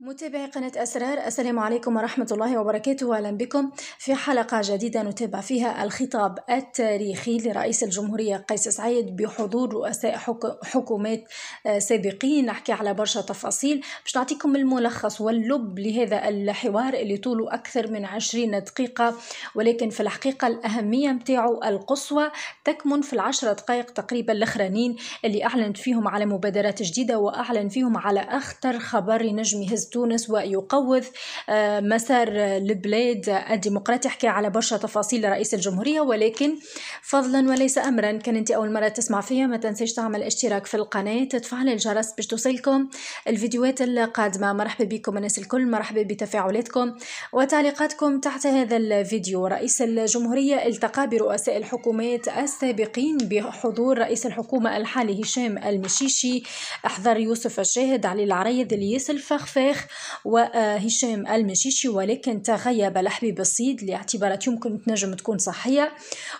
متابعي قناة أسرار السلام عليكم ورحمة الله وبركاته أهلا بكم في حلقة جديدة نتابع فيها الخطاب التاريخي لرئيس الجمهورية قيس سعيد بحضور رؤساء حكومات آه، سابقين نحكي على برشا تفاصيل باش نعطيكم الملخص واللب لهذا الحوار اللي طوله أكثر من عشرين دقيقة ولكن في الحقيقة الأهمية متاعو القصوى تكمن في العشرة دقائق تقريبا الأخرانيين اللي أعلن فيهم على مبادرات جديدة وأعلن فيهم على أخطر خبر نجم هز تونس ويقوض آه، مسار البلاد الديمقراطي حكى على برشا تفاصيل رئيس الجمهورية ولكن فضلا وليس أمرا كان أنت أول مرة تسمع فيها ما تنساش تعمل اشتراك في القناة تفعل الجرس باش توصلكم الفيديوهات القادمة مرحبا بكم الناس الكل مرحبا بتفاعلاتكم وتعليقاتكم تحت هذا الفيديو رئيس الجمهورية التقى برؤساء الحكومات السابقين بحضور رئيس الحكومة الحالي هشام المشيشي أحضر يوسف الشاهد علي العريض الياس الفخفاخ الشيخ وهشام المشيشي ولكن تغيب لحبي الصيد لاعتبارات يمكن تنجم تكون صحية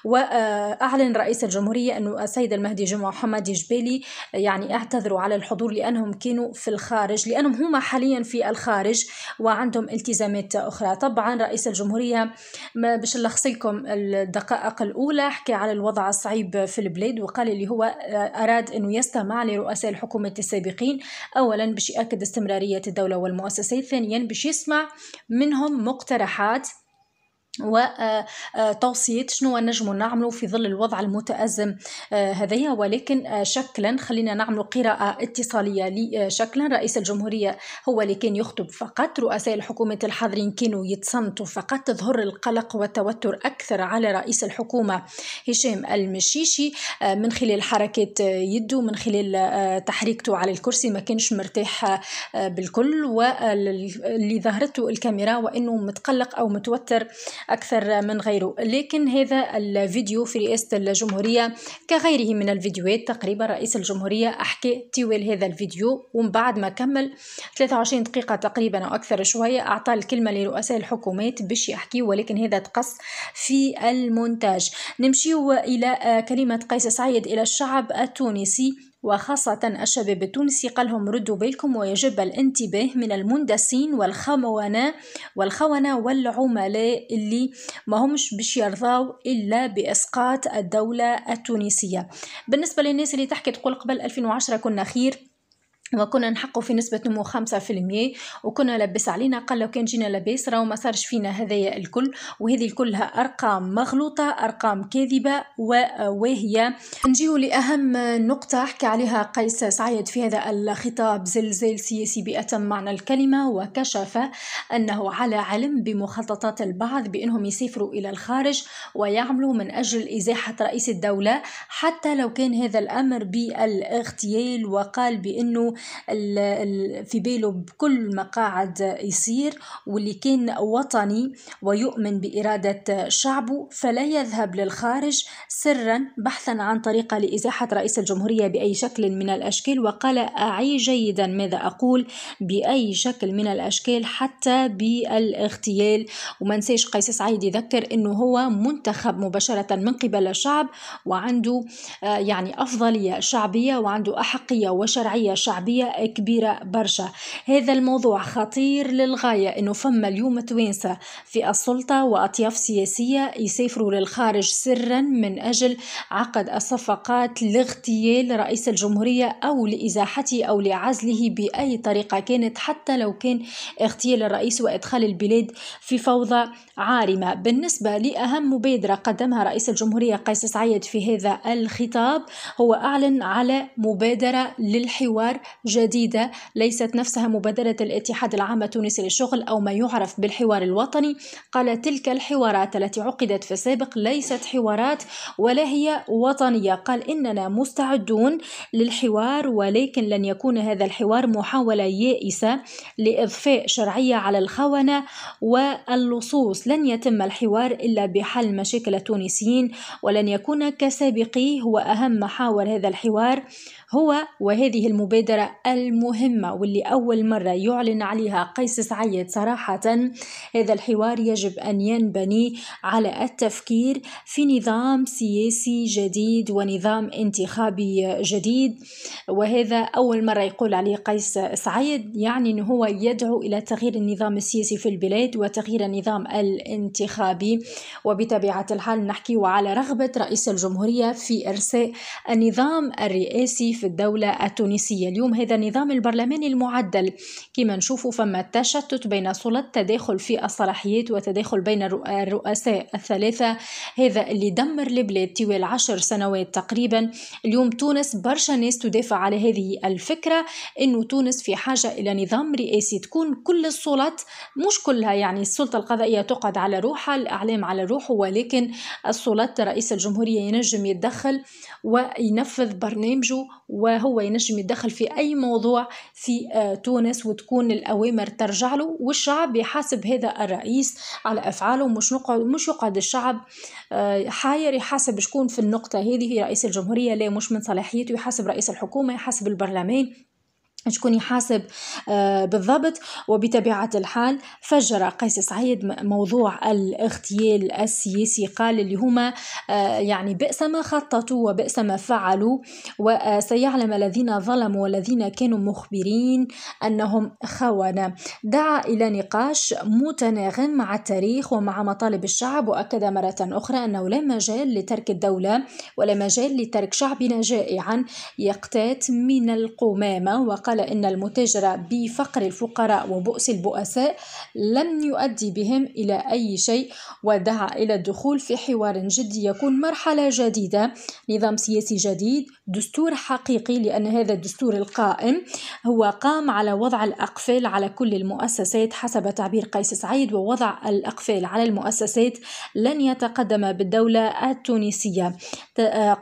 وأعلن رئيس الجمهورية أن السيد المهدي جمعة وحمادي جبالي يعني اعتذروا على الحضور لأنهم كانوا في الخارج لأنهم هما حاليا في الخارج وعندهم التزامات أخرى طبعا رئيس الجمهورية باش نلخص لكم الدقائق الأولى حكى على الوضع الصعيب في البلاد وقال اللي هو أراد أنه يستمع لرؤساء الحكومات السابقين أولا باش يأكد استمرارية الدولة والمؤسسين ثانيا باش يسمع منهم مقترحات وتوصيات آه، آه، شنو نجمو نعملو في ظل الوضع المتأزم آه، هذايا ولكن شكلا خلينا نعمل قراءة اتصالية لشكلا رئيس الجمهورية هو اللي كان يخطب فقط رؤساء الحكومة الحاضرين كانوا يتصمتوا فقط تظهر القلق والتوتر أكثر على رئيس الحكومة هشام المشيشي من خلال حركات يده من خلال تحريكته على الكرسي ما كانش مرتاح بالكل واللي ظهرته الكاميرا وأنه متقلق أو متوتر أكثر من غيره لكن هذا الفيديو في رئاسة الجمهورية كغيره من الفيديوهات تقريبا رئيس الجمهورية أحكى طوال هذا الفيديو ومن بعد ما كمل 23 دقيقة تقريبا أو أكثر شوية أعطى الكلمة لرؤساء الحكومات باش يحكي ولكن هذا تقص في المونتاج نمشيو إلى كلمة قيس سعيد إلى الشعب التونسي وخاصة الشباب التونسي قالهم ردوا بالكم ويجب الانتباه من المندسين والخونة والخونة والعملاء اللي ما همش باش يرضاو إلا بإسقاط الدولة التونسية بالنسبة للناس اللي تحكي تقول قبل 2010 كنا خير وكنا نحقوا في نسبة نمو خمسة في المية وكنا لبس علينا قال لو كان جينا لباس راهو ما صارش فينا هذايا الكل وهذه كلها أرقام مغلوطة أرقام كاذبة وواهية نجيو لأهم نقطة حكى عليها قيس سعيد في هذا الخطاب زلزال سياسي بأتم معنى الكلمة وكشف أنه على علم بمخططات البعض بأنهم يسافروا إلى الخارج ويعملوا من أجل إزاحة رئيس الدولة حتى لو كان هذا الأمر بالاغتيال وقال بأنه في باله بكل ما قاعد يصير واللي كان وطني ويؤمن بإرادة شعبه فلا يذهب للخارج سرا بحثا عن طريقة لإزاحة رئيس الجمهورية بأي شكل من الأشكال وقال أعي جيدا ماذا أقول بأي شكل من الأشكال حتى بالاغتيال وما نسيش قيس سعيد يذكر أنه هو منتخب مباشرة من قبل الشعب وعنده آه، يعني أفضلية شعبية وعنده أحقية وشرعية شعبية شعبية كبيرة برشا هذا الموضوع خطير للغاية أنه فما اليوم توانسة في السلطة وأطياف سياسية يسافروا للخارج سرا من أجل عقد الصفقات لاغتيال رئيس الجمهورية أو لإزاحته أو لعزله بأي طريقة كانت حتى لو كان اغتيال الرئيس وإدخال البلاد في فوضى عارمة بالنسبة لأهم مبادرة قدمها رئيس الجمهورية قيس سعيد في هذا الخطاب هو أعلن على مبادرة للحوار جديدة ليست نفسها مبادرة الاتحاد العام التونسي للشغل أو ما يعرف بالحوار الوطني قال تلك الحوارات التي عقدت في السابق ليست حوارات ولا هي وطنية قال إننا مستعدون للحوار ولكن لن يكون هذا الحوار محاولة يائسة لإضفاء شرعية على الخونة واللصوص لن يتم الحوار إلا بحل مشاكل التونسيين ولن يكون كسابقي هو أهم محاور هذا الحوار هو وهذه المبادرة المهمة واللي أول مرة يعلن عليها قيس سعيد صراحة هذا الحوار يجب أن ينبني على التفكير في نظام سياسي جديد ونظام انتخابي جديد وهذا أول مرة يقول عليه قيس سعيد يعني أنه هو يدعو إلى تغيير النظام السياسي في البلاد وتغيير النظام الانتخابي وبطبيعة الحال نحكي على رغبة رئيس الجمهورية في إرساء النظام الرئاسي في الدولة التونسية اليوم هذا النظام البرلماني المعدل كما نشوفوا فما تشتت بين صلة تداخل في الصلاحيات وتداخل بين الرؤساء الثلاثة هذا اللي دمر البلاد طوال عشر سنوات تقريبا اليوم تونس برشا ناس تدافع على هذه الفكرة أنه تونس في حاجة إلى نظام رئاسي تكون كل السلطات مش كلها يعني السلطة القضائية تقعد على روحها الإعلام على روحه ولكن السلطة رئيس الجمهورية ينجم يتدخل وينفذ برنامجه وهو ينجم يتدخل في أي أي موضوع في آه، تونس وتكون الأوامر ترجع له والشعب يحاسب هذا الرئيس على أفعاله مش نقعد مش يقعد الشعب آه، حاير يحاسب شكون في النقطة هذه رئيس الجمهورية لا مش من صلاحيته يحاسب رئيس الحكومة يحاسب البرلمان شكون يحاسب آه، بالضبط وبطبيعة الحال فجر قيس سعيد موضوع الاغتيال السياسي قال اللي هما آه، يعني بئس ما خططوا وبئس ما فعلوا وسيعلم آه، الذين ظلموا والذين كانوا مخبرين أنهم خونة دعا إلى نقاش متناغم مع التاريخ ومع مطالب الشعب وأكد مرة أخرى أنه لا مجال لترك الدولة ولا مجال لترك شعبنا جائعا يقتات من القمامة وقد وقال إن المتاجرة بفقر الفقراء وبؤس البؤساء لن يؤدي بهم إلى أي شيء ودعا إلى الدخول في حوار جدي يكون مرحلة جديدة نظام سياسي جديد دستور حقيقي لأن هذا الدستور القائم هو قام على وضع الأقفال على كل المؤسسات حسب تعبير قيس سعيد ووضع الأقفال على المؤسسات لن يتقدم بالدولة التونسية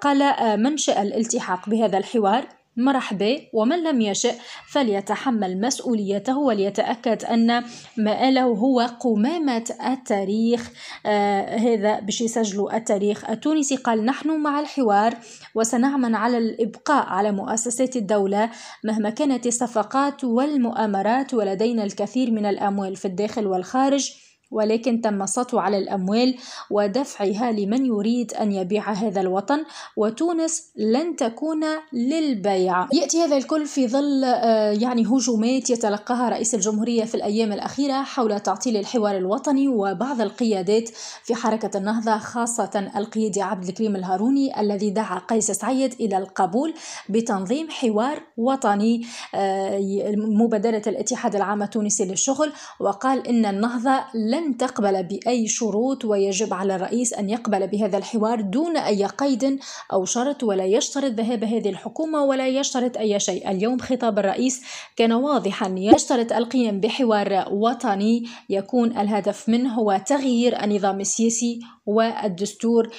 قال آه، منشأ الالتحاق بهذا الحوار مرحبا ومن لم يشأ فليتحمل مسؤوليته وليتأكد أن مآله هو قمامة التاريخ آه هذا باش يسجلوا التاريخ التونسي قال نحن مع الحوار وسنعمل على الإبقاء على مؤسسات الدولة مهما كانت الصفقات والمؤامرات ولدينا الكثير من الأموال في الداخل والخارج ولكن تم السطو على الأموال ودفعها لمن يريد أن يبيع هذا الوطن وتونس لن تكون للبيع يأتي هذا الكل في ظل آه، يعني هجومات يتلقاها رئيس الجمهورية في الأيام الأخيرة حول تعطيل الحوار الوطني وبعض القيادات في حركة النهضة خاصة القيادي عبد الكريم الهاروني الذي دعا قيس سعيد إلى القبول بتنظيم حوار وطني آه، مبادرة الاتحاد العام التونسي للشغل وقال إن النهضة لا لن تقبل بأي شروط ويجب على الرئيس أن يقبل بهذا الحوار دون أي قيد أو شرط ولا يشترط ذهاب هذه الحكومة ولا يشترط أي شيء اليوم خطاب الرئيس كان واضحا يشترط القيام بحوار وطني يكون الهدف منه هو تغيير النظام السياسي والدستور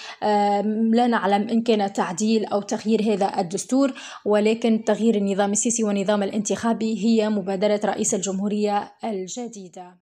لا نعلم إن كان تعديل أو تغيير هذا الدستور ولكن تغيير النظام السياسي والنظام الانتخابي هي مبادرة رئيس الجمهورية الجديدة